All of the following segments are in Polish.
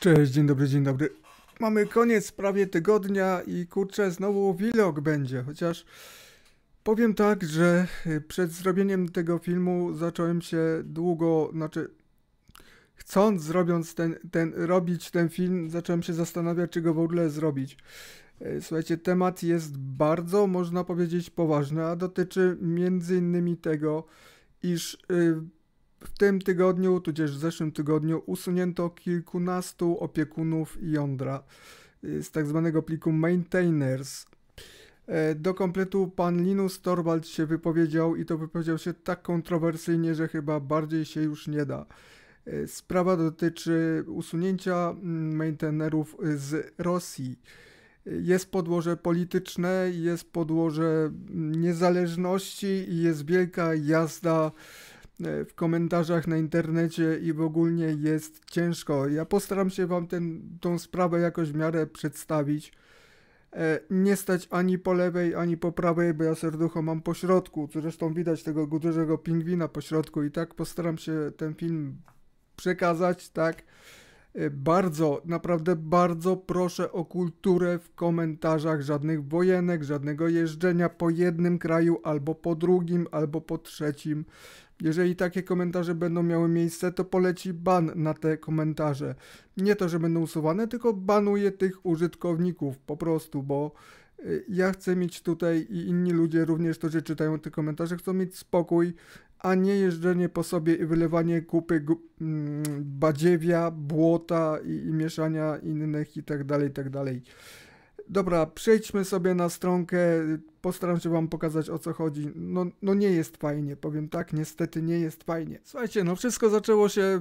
Cześć, dzień dobry, dzień dobry. Mamy koniec prawie tygodnia i kurczę, znowu vlog będzie, chociaż powiem tak, że przed zrobieniem tego filmu zacząłem się długo, znaczy chcąc zrobiąc ten, ten, robić ten film, zacząłem się zastanawiać, czy go w ogóle zrobić. E, słuchajcie, temat jest bardzo, można powiedzieć, poważny, a dotyczy między innymi tego, iż... Yy, w tym tygodniu, tudzież w zeszłym tygodniu, usunięto kilkunastu opiekunów jądra y, z tak zwanego pliku maintainers. E, do kompletu pan Linus Torvald się wypowiedział i to wypowiedział się tak kontrowersyjnie, że chyba bardziej się już nie da. E, sprawa dotyczy usunięcia mm, maintainerów z Rosji. E, jest podłoże polityczne, jest podłoże mm, niezależności i jest wielka jazda E, w komentarzach na internecie i w ogólnie jest ciężko. Ja postaram się Wam ten, tą sprawę jakoś w miarę przedstawić. E, nie stać ani po lewej, ani po prawej, bo ja serducho mam po środku. Zresztą widać tego dużego pingwina po środku i tak postaram się ten film przekazać, tak? E, bardzo, naprawdę bardzo proszę o kulturę w komentarzach, żadnych wojenek, żadnego jeżdżenia po jednym kraju, albo po drugim, albo po trzecim, jeżeli takie komentarze będą miały miejsce, to poleci ban na te komentarze. Nie to, że będą usuwane, tylko banuje tych użytkowników po prostu, bo y, ja chcę mieć tutaj i inni ludzie również, którzy czytają te komentarze, chcą mieć spokój, a nie jeżdżenie po sobie i wylewanie kupy mm, badziewia, błota i, i mieszania innych i tak dalej, tak dalej. Dobra, przejdźmy sobie na stronkę, postaram się wam pokazać o co chodzi. No, no nie jest fajnie, powiem tak, niestety nie jest fajnie. Słuchajcie, no wszystko zaczęło się,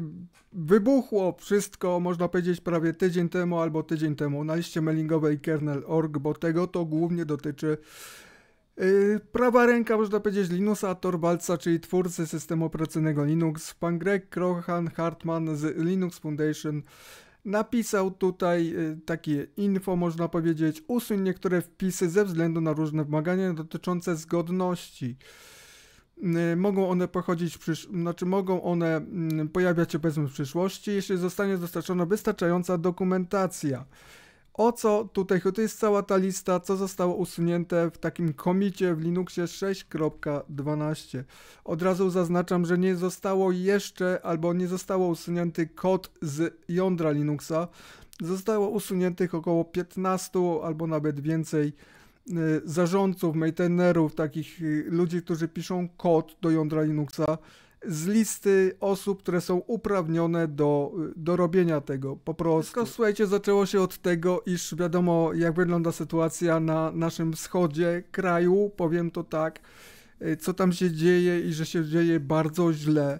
wybuchło wszystko, można powiedzieć prawie tydzień temu albo tydzień temu na liście mailingowej kernel.org, bo tego to głównie dotyczy Yy, prawa ręka, można powiedzieć, Linusa Torvaldsa, czyli twórcy systemu operacyjnego Linux, pan Greg Krohan Hartman z Linux Foundation Napisał tutaj y, takie info, można powiedzieć, usuń niektóre wpisy ze względu na różne wymagania dotyczące zgodności. Y, mogą one pochodzić, przysz... znaczy mogą one mm, pojawiać się powiedzmy w przyszłości, jeśli zostanie dostarczona wystarczająca dokumentacja. O co tutaj chodzi? To jest cała ta lista, co zostało usunięte w takim komicie w Linuxie 6.12. Od razu zaznaczam, że nie zostało jeszcze albo nie zostało usunięty kod z jądra Linuxa. Zostało usuniętych około 15 albo nawet więcej y, zarządców, maintainerów, takich y, ludzi, którzy piszą kod do jądra Linuxa z listy osób, które są uprawnione do, do robienia tego po prostu. Tylko słuchajcie, zaczęło się od tego, iż wiadomo, jak wygląda sytuacja na naszym wschodzie kraju, powiem to tak, y, co tam się dzieje i że się dzieje bardzo źle.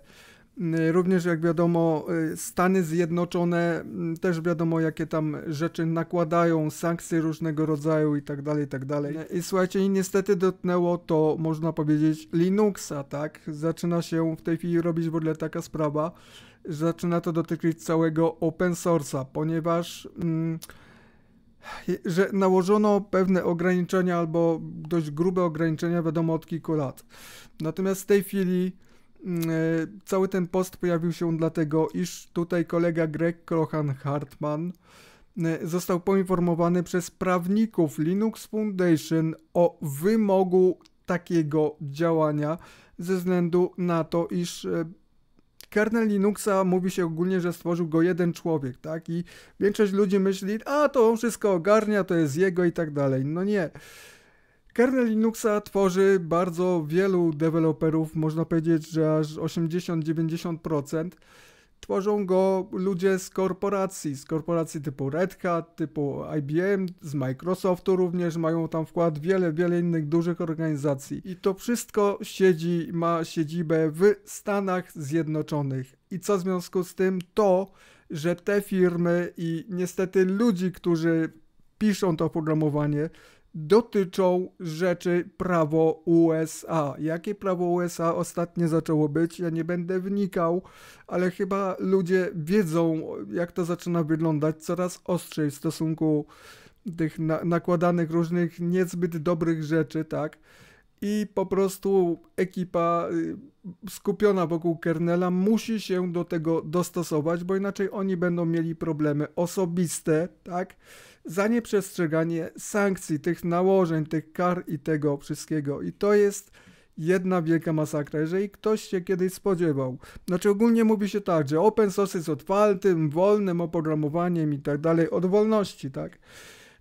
Y, również, jak wiadomo, y, Stany Zjednoczone mm, też wiadomo, jakie tam rzeczy nakładają, sankcje różnego rodzaju i tak dalej, i tak dalej. No. I słuchajcie, niestety dotknęło to, można powiedzieć, Linuxa, tak? Zaczyna się w tej chwili robić w ogóle taka sprawa, że zaczyna to dotyczyć całego open source'a, ponieważ... Mm, że nałożono pewne ograniczenia albo dość grube ograniczenia, wiadomo, od kilku lat. Natomiast w tej chwili E, cały ten post pojawił się dlatego, iż tutaj kolega Greg Krohan Hartman e, został poinformowany przez prawników Linux Foundation o wymogu takiego działania ze względu na to, iż e, kernel Linuxa mówi się ogólnie, że stworzył go jeden człowiek, tak? I większość ludzi myśli, a to on wszystko ogarnia, to jest jego i tak dalej. No nie. Kernel Linuxa tworzy bardzo wielu deweloperów, można powiedzieć, że aż 80-90%. Tworzą go ludzie z korporacji, z korporacji typu Red Hat, typu IBM, z Microsoftu również mają tam wkład wiele, wiele innych dużych organizacji. I to wszystko siedzi, ma siedzibę w Stanach Zjednoczonych. I co w związku z tym? To, że te firmy i niestety ludzi, którzy piszą to oprogramowanie, dotyczą rzeczy prawo USA. Jakie prawo USA ostatnio zaczęło być? Ja nie będę wnikał, ale chyba ludzie wiedzą, jak to zaczyna wyglądać coraz ostrzej w stosunku tych na nakładanych różnych niezbyt dobrych rzeczy, tak? i po prostu ekipa y, skupiona wokół Kernela musi się do tego dostosować, bo inaczej oni będą mieli problemy osobiste, tak? Za nieprzestrzeganie sankcji, tych nałożeń, tych kar i tego wszystkiego. I to jest jedna wielka masakra. Jeżeli ktoś się kiedyś spodziewał, znaczy ogólnie mówi się tak, że open source jest otwartym, wolnym oprogramowaniem i tak dalej, od wolności, tak?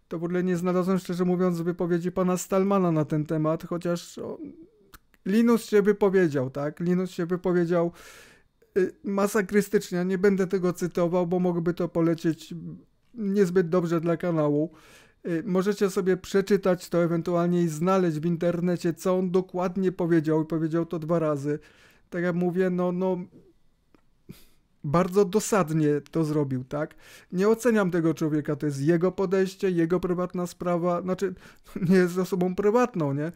to w ogóle nie znalazłem, szczerze mówiąc, wypowiedzi pana Stalmana na ten temat, chociaż on... Linus się wypowiedział, tak? Linus się wypowiedział y, masakrystycznie. Nie będę tego cytował, bo mogłoby to polecieć niezbyt dobrze dla kanału. Y, możecie sobie przeczytać to ewentualnie i znaleźć w internecie, co on dokładnie powiedział. I powiedział to dwa razy. Tak jak mówię, no, no bardzo dosadnie to zrobił, tak? Nie oceniam tego człowieka, to jest jego podejście, jego prywatna sprawa, znaczy nie jest osobą prywatną, nie?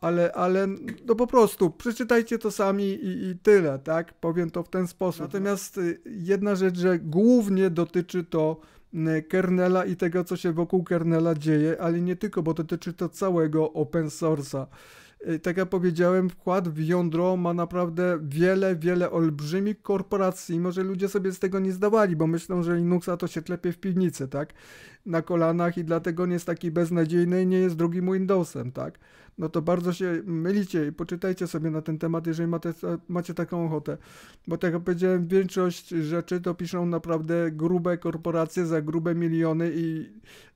ale, ale no po prostu przeczytajcie to sami i, i, tyle, tak? Powiem to w ten sposób. Mhm. Natomiast y, jedna rzecz, że głównie dotyczy to y, kernela i tego, co się wokół kernela dzieje, ale nie tylko, bo dotyczy to całego open source'a. Y, tak jak powiedziałem, wkład w jądro ma naprawdę wiele, wiele olbrzymich korporacji. Może ludzie sobie z tego nie zdawali, bo myślą, że Linuxa to się klepie w piwnicy, tak? Na kolanach i dlatego nie jest taki beznadziejny i nie jest drugim Windowsem, tak? No to bardzo się mylicie i poczytajcie sobie na ten temat, jeżeli macie, macie taką ochotę. Bo tak jak powiedziałem, większość rzeczy to piszą naprawdę grube korporacje za grube miliony i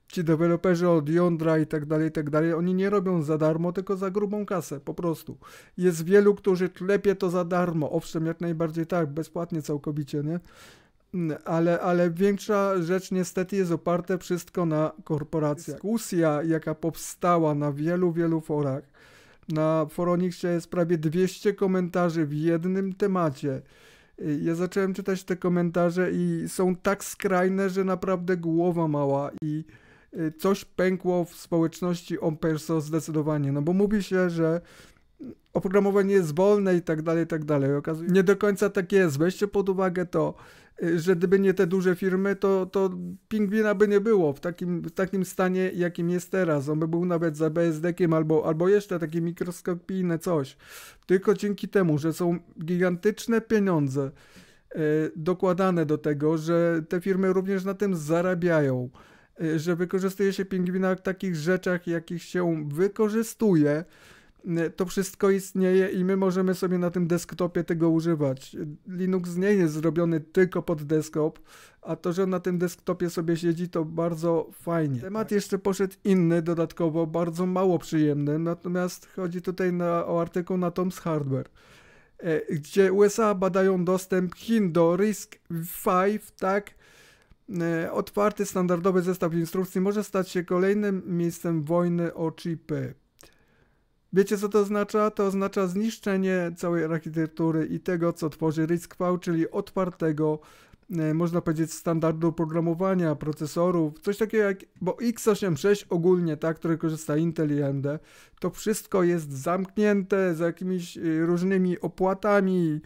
ci deweloperzy od jądra i tak dalej, i tak dalej, oni nie robią za darmo, tylko za grubą kasę, po prostu. Jest wielu, którzy lepiej to za darmo, owszem, jak najbardziej tak, bezpłatnie całkowicie, nie? Mm, ale, ale większa rzecz niestety jest oparte wszystko na korporacjach. Dyskusja, jaka powstała na wielu, wielu forach, na Foronixie jest prawie 200 komentarzy w jednym temacie. Y, ja zacząłem czytać te komentarze i są tak skrajne, że naprawdę głowa mała i Y, coś pękło w społeczności OnPerso zdecydowanie, no bo mówi się, że oprogramowanie jest wolne i tak dalej, i tak dalej. Okazuje, nie do końca tak jest. Weźcie pod uwagę to, y, że gdyby nie te duże firmy, to, to Pingwina by nie było w takim, w takim stanie, jakim jest teraz. On by był nawet za BSD-kiem albo, albo jeszcze takie mikroskopijne coś. Tylko dzięki temu, że są gigantyczne pieniądze y, dokładane do tego, że te firmy również na tym zarabiają. Y, że wykorzystuje się pingwina w takich rzeczach, jakich się wykorzystuje. Y, to wszystko istnieje i my możemy sobie na tym desktopie tego używać. Linux nie jest zrobiony tylko pod desktop, a to, że na tym desktopie sobie siedzi, to bardzo fajnie. Temat tak. jeszcze poszedł inny, dodatkowo bardzo mało przyjemny, natomiast chodzi tutaj na, o artykuł na Tom's Hardware e, gdzie USA badają dostęp Chin do RISC-V, tak, E, otwarty, standardowy zestaw instrukcji może stać się kolejnym miejscem wojny o chipy. Wiecie co to oznacza? To oznacza zniszczenie całej architektury i tego, co tworzy RISC-V, czyli otwartego, e, można powiedzieć, standardu programowania, procesorów, coś takiego jak, bo x86 ogólnie, tak, który korzysta Intel i AMD, to wszystko jest zamknięte za jakimiś e, różnymi opłatami,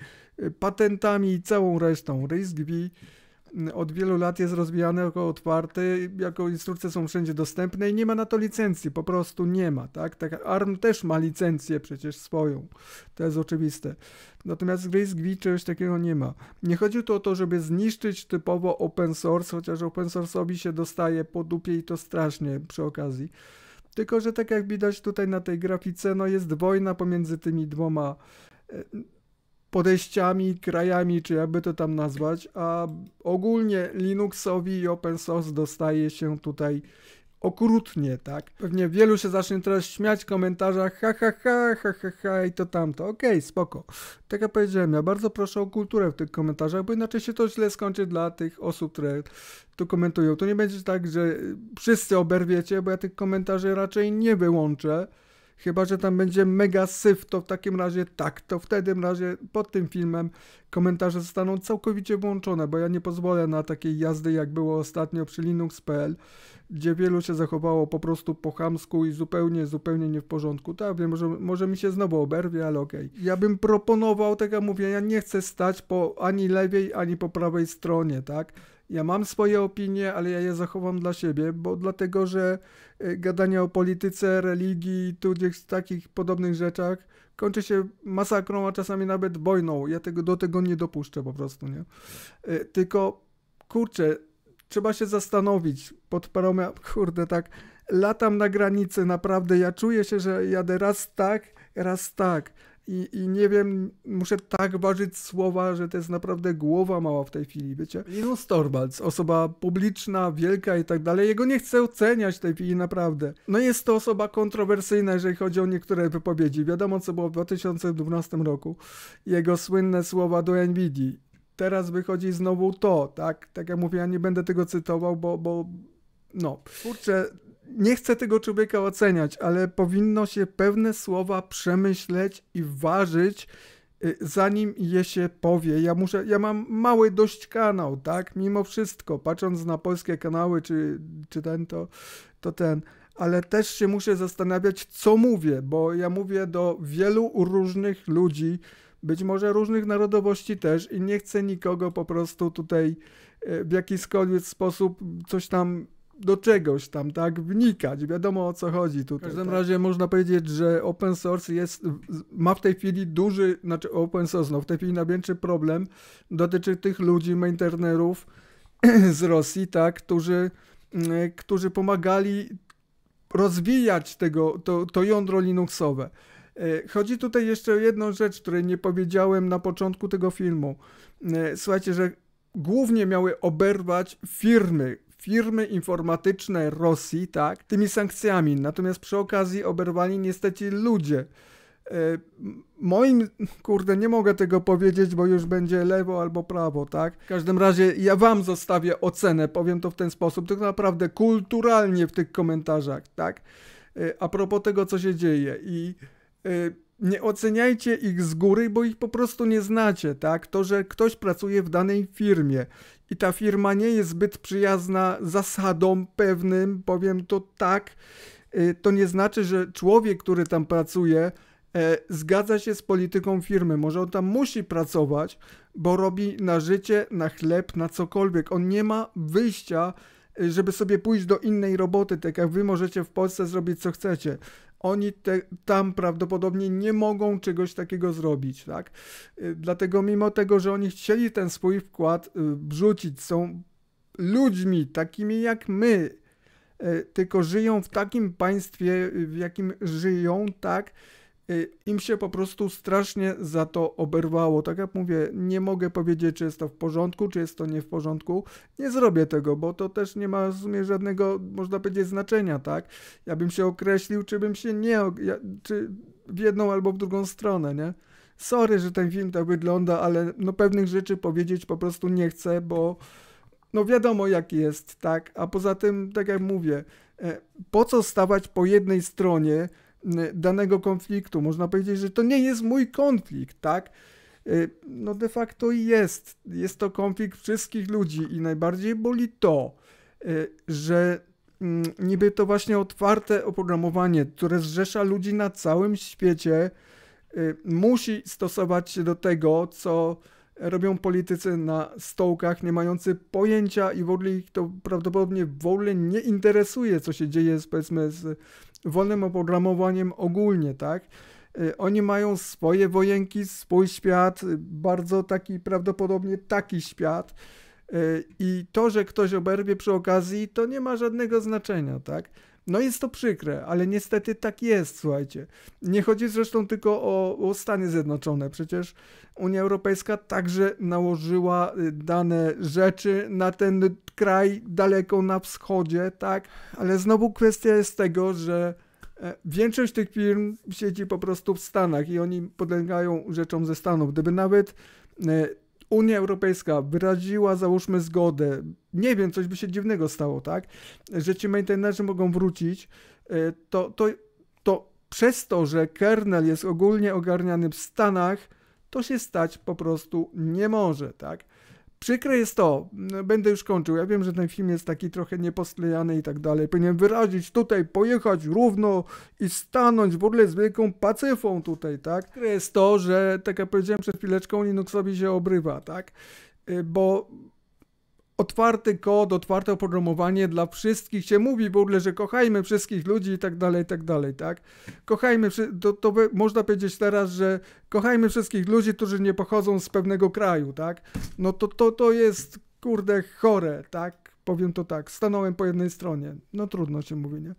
patentami i całą resztą. RISC-V od wielu lat jest rozwijane jako otwarty, jako instrukcje są wszędzie dostępne i nie ma na to licencji, po prostu nie ma, tak? tak ARM też ma licencję przecież swoją, to jest oczywiste. Natomiast Grace GV czegoś takiego nie ma. Nie chodzi tu o to, żeby zniszczyć typowo open source, chociaż open source'owi się dostaje po dupie i to strasznie przy okazji. Tylko, że tak jak widać tutaj na tej grafice, no jest wojna pomiędzy tymi dwoma e, podejściami, krajami, czy jakby to tam nazwać, a ogólnie Linuxowi i open source dostaje się tutaj okrutnie, tak? Pewnie wielu się zacznie teraz śmiać w komentarzach, ha, ha, ha, ha, ha, ha i to tamto. Okej, okay, spoko. Tak jak powiedziałem, ja bardzo proszę o kulturę w tych komentarzach, bo inaczej się to źle skończy dla tych osób, które to komentują. To nie będzie tak, że wszyscy oberwiecie, bo ja tych komentarzy raczej nie wyłączę. Chyba, że tam będzie mega syf, to w takim razie tak, to wtedy w razie pod tym filmem komentarze zostaną całkowicie włączone, bo ja nie pozwolę na takiej jazdy, jak było ostatnio przy Linux.pl, gdzie wielu się zachowało po prostu po chamsku i zupełnie, zupełnie nie w porządku. Tak, wiem, może, może mi się znowu oberwie, ale okej. Okay. Ja bym proponował, tak jak mówię, ja nie chcę stać po ani lewej, ani po prawej stronie, tak? Ja mam swoje opinie, ale ja je zachowam dla siebie, bo dlatego, że e, gadanie o polityce, religii i tudzież takich podobnych rzeczach kończy się masakrą, a czasami nawet wojną. Ja tego, do tego nie dopuszczę po prostu, nie? E, tylko, kurczę, trzeba się zastanowić pod paroma, kurde, tak, latam na granicy, naprawdę, ja czuję się, że jadę raz tak, raz tak i, I, nie wiem, muszę tak ważyć słowa, że to jest naprawdę głowa mała w tej chwili, wiecie? Linus Torvalds, osoba publiczna, wielka i tak dalej, jego nie chcę oceniać w tej chwili naprawdę. No jest to osoba kontrowersyjna, jeżeli chodzi o niektóre wypowiedzi. Wiadomo, co było w 2012 roku. Jego słynne słowa do NVIDII. Teraz wychodzi znowu to, tak? Tak jak mówię, ja nie będę tego cytował, bo, bo no, kurczę, nie chcę tego człowieka oceniać, ale powinno się pewne słowa przemyśleć i ważyć, y, zanim je się powie. Ja muszę, ja mam mały dość kanał, tak? Mimo wszystko, patrząc na polskie kanały, czy, czy ten, to, to ten. Ale też się muszę zastanawiać, co mówię, bo ja mówię do wielu różnych ludzi, być może różnych narodowości też i nie chcę nikogo po prostu tutaj y, w jakikolwiek sposób coś tam do czegoś tam, tak, wnikać. Wiadomo o co chodzi tutaj. W każdym tak. razie można powiedzieć, że open source jest, ma w tej chwili duży, znaczy open source, no w tej chwili największy problem dotyczy tych ludzi, maintainerów z Rosji, tak, którzy, mm, którzy pomagali rozwijać tego, to, to jądro Linuxowe. E, chodzi tutaj jeszcze o jedną rzecz, której nie powiedziałem na początku tego filmu. E, słuchajcie, że głównie miały oberwać firmy, firmy informatyczne Rosji, tak, tymi sankcjami. Natomiast przy okazji oberwali niestety ludzie. E, moim, kurde, nie mogę tego powiedzieć, bo już będzie lewo albo prawo, tak? W każdym razie ja wam zostawię ocenę, powiem to w ten sposób, tylko naprawdę kulturalnie w tych komentarzach, tak? E, a propos tego, co się dzieje i e, nie oceniajcie ich z góry, bo ich po prostu nie znacie, tak? To, że ktoś pracuje w danej firmie i ta firma nie jest zbyt przyjazna zasadom pewnym, powiem to tak, y, to nie znaczy, że człowiek, który tam pracuje, e, zgadza się z polityką firmy. Może on tam musi pracować, bo robi na życie, na chleb, na cokolwiek. On nie ma wyjścia, y, żeby sobie pójść do innej roboty, tak jak wy możecie w Polsce zrobić co chcecie oni te, tam prawdopodobnie nie mogą czegoś takiego zrobić, tak? Y, dlatego mimo tego, że oni chcieli ten swój wkład y, wrzucić, są ludźmi takimi jak my, y, tylko żyją w takim państwie, w jakim żyją, tak? Y, im się po prostu strasznie za to oberwało. Tak jak mówię, nie mogę powiedzieć, czy jest to w porządku, czy jest to nie w porządku. Nie zrobię tego, bo to też nie ma w sumie żadnego, można powiedzieć, znaczenia, tak? Ja bym się określił, czy bym się nie, czy w jedną albo w drugą stronę, nie? Sorry, że ten film tak wygląda, ale no pewnych rzeczy powiedzieć po prostu nie chcę, bo no wiadomo jak jest, tak? A poza tym, tak jak mówię, e, po co stawać po jednej stronie, Y, danego konfliktu. Można powiedzieć, że to nie jest mój konflikt, tak? Y, no de facto jest. Jest to konflikt wszystkich ludzi i najbardziej boli to, y, że mm, niby to właśnie otwarte oprogramowanie, które zrzesza ludzi na całym świecie, musi stosować się do tego, co robią politycy na stołkach, nie mający pojęcia i w ogóle ich to prawdopodobnie w ogóle nie interesuje, co się dzieje z, powiedzmy, z wolnym oprogramowaniem ogólnie, tak? Y, oni mają swoje wojenki, swój świat, y, bardzo taki prawdopodobnie taki świat. Y, I to, że ktoś oberwie przy okazji, to nie ma żadnego znaczenia, tak? No jest to przykre, ale niestety tak jest, słuchajcie. Nie chodzi zresztą tylko o, o Stany Zjednoczone. Przecież Unia Europejska także nałożyła y, dane rzeczy na ten kraj daleko na wschodzie, tak? Ale znowu kwestia jest tego, że e, Większość tych firm siedzi po prostu w Stanach i oni podlegają rzeczom ze Stanów. Gdyby nawet e, Unia Europejska wyraziła, załóżmy, zgodę, nie wiem, coś by się dziwnego stało, tak, że ci maintainerzy mogą wrócić, e, to, to, to przez to, że kernel jest ogólnie ogarniany w Stanach, to się stać po prostu nie może, tak. Przykre jest to, będę już kończył, ja wiem, że ten film jest taki trochę nieposklejany i tak dalej, powinien wyrazić tutaj, pojechać równo i stanąć w ogóle z wielką pacyfą tutaj, tak? Przykre jest to, że, tak jak powiedziałem przed chwileczką, Linuxowi się obrywa, tak? Y, bo otwarty kod, otwarte oprogramowanie dla wszystkich się mówi w ogóle, że kochajmy wszystkich ludzi i tak dalej, i tak dalej, tak? Kochajmy, to, to można powiedzieć teraz, że kochajmy wszystkich ludzi, którzy nie pochodzą z pewnego kraju, tak? No to, to, to jest, kurde, chore, tak? powiem to tak, stanąłem po jednej stronie. No trudno się mówi, nie?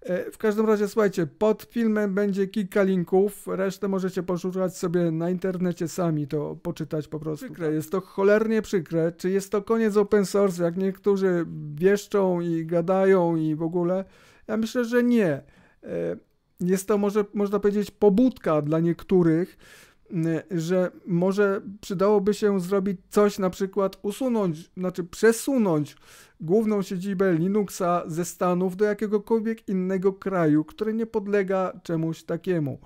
E, w każdym razie, słuchajcie, pod filmem będzie kilka linków, resztę możecie poszukać sobie na internecie sami, to poczytać po prostu. Przykre, tak? jest to cholernie przykre. Czy jest to koniec open source, jak niektórzy wieszczą i gadają i w ogóle? Ja myślę, że nie. E, jest to może, można powiedzieć, pobudka dla niektórych, Y, że może przydałoby się zrobić coś, na przykład usunąć, znaczy przesunąć główną siedzibę Linuxa ze Stanów do jakiegokolwiek innego kraju, który nie podlega czemuś takiemu.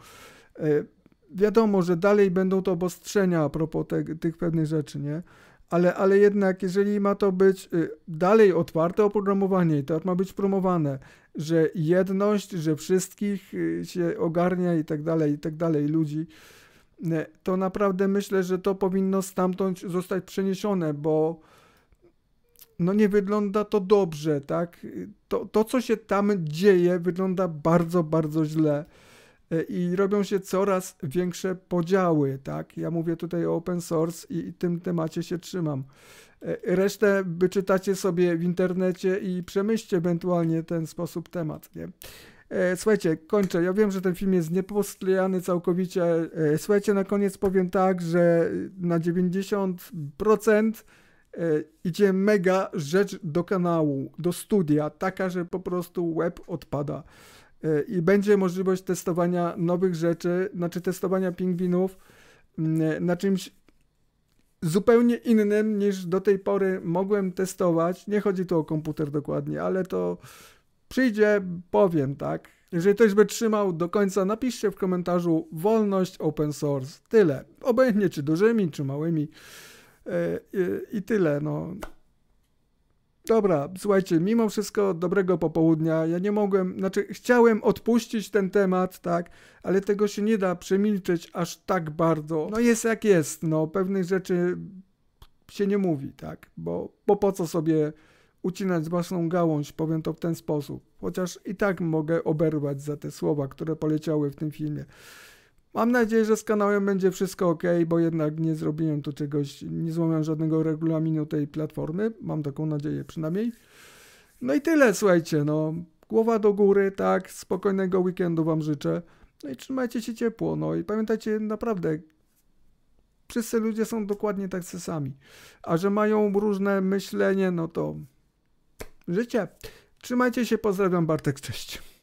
Y, wiadomo, że dalej będą to obostrzenia a propos te, tych pewnych rzeczy, nie? Ale, ale jednak, jeżeli ma to być y, dalej otwarte oprogramowanie i to ma być promowane, że jedność, że wszystkich się ogarnia i tak dalej, i tak dalej ludzi, E, to naprawdę myślę, że to powinno stamtąd zostać przeniesione, bo no nie wygląda to dobrze, tak? To, to, co się tam dzieje, wygląda bardzo, bardzo źle e, i robią się coraz większe podziały, tak? Ja mówię tutaj o open source i, i tym temacie się trzymam. E, resztę wyczytacie sobie w internecie i przemyślcie ewentualnie ten sposób temat, nie? E, słuchajcie, kończę. Ja wiem, że ten film jest niepostrojany całkowicie. E, słuchajcie, na koniec powiem tak, że na 90% e, idzie mega rzecz do kanału, do studia, taka, że po prostu web odpada. I będzie możliwość testowania nowych rzeczy, znaczy testowania pingwinów na czymś zupełnie innym niż do tej pory mogłem testować. Nie chodzi tu o komputer dokładnie, ale to przyjdzie, powiem, tak? Jeżeli ktoś by trzymał do końca, napiszcie w komentarzu wolność open source. Tyle. Obojętnie czy dużymi, czy małymi. E, I tyle, no. Dobra, słuchajcie, mimo wszystko dobrego popołudnia. Ja nie mogłem, znaczy chciałem odpuścić ten temat, tak, ale tego się nie da przemilczeć aż tak bardzo. No jest jak jest, no pewnych rzeczy się nie mówi, tak, bo, bo po co sobie ucinać własną gałąź, powiem to w ten sposób. Chociaż i tak mogę oberwać za te słowa, które poleciały w tym filmie. Mam nadzieję, że z kanałem będzie wszystko ok, bo jednak nie zrobiłem tu czegoś, nie złamię żadnego regulaminu tej platformy. Mam taką nadzieję przynajmniej. No i tyle, słuchajcie, no. Głowa do góry, tak, spokojnego weekendu Wam życzę. No i trzymajcie się ciepło, no i pamiętajcie, naprawdę, wszyscy ludzie są dokładnie tak sami. A że mają różne myślenie, no to życie. Trzymajcie się, pozdrawiam Bartek, cześć.